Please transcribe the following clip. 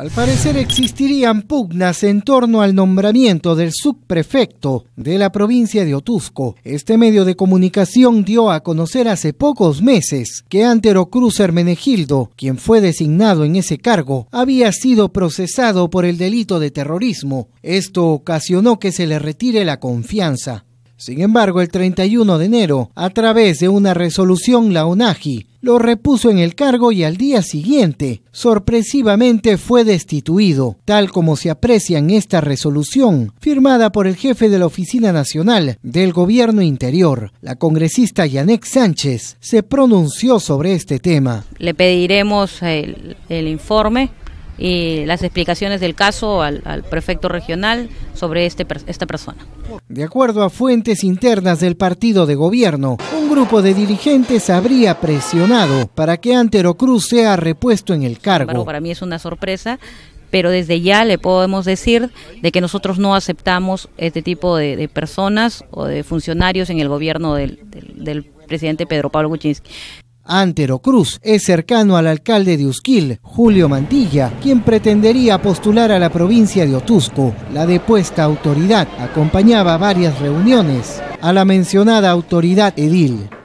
Al parecer existirían pugnas en torno al nombramiento del subprefecto de la provincia de Otusco. Este medio de comunicación dio a conocer hace pocos meses que Antero Cruz Hermenegildo, quien fue designado en ese cargo, había sido procesado por el delito de terrorismo. Esto ocasionó que se le retire la confianza. Sin embargo, el 31 de enero, a través de una resolución, la UNAGI lo repuso en el cargo y al día siguiente, sorpresivamente, fue destituido, tal como se aprecia en esta resolución, firmada por el jefe de la Oficina Nacional del Gobierno Interior, la congresista Yanek Sánchez, se pronunció sobre este tema. Le pediremos el, el informe y las explicaciones del caso al, prefecto regional sobre este, esta persona. De acuerdo a fuentes internas del partido de gobierno, un grupo de dirigentes habría presionado para que Antero Cruz sea repuesto en el cargo. para mí es una sorpresa pero desde ya le podemos decir de que nosotros no aceptamos este tipo de, personas o de funcionarios en el gobierno del, del, del presidente Pedro Pablo Kuczynski. Antero Cruz es cercano al alcalde de Usquil, Julio Mantilla, quien pretendería postular a la provincia de Otusco. La depuesta autoridad acompañaba varias reuniones a la mencionada autoridad edil.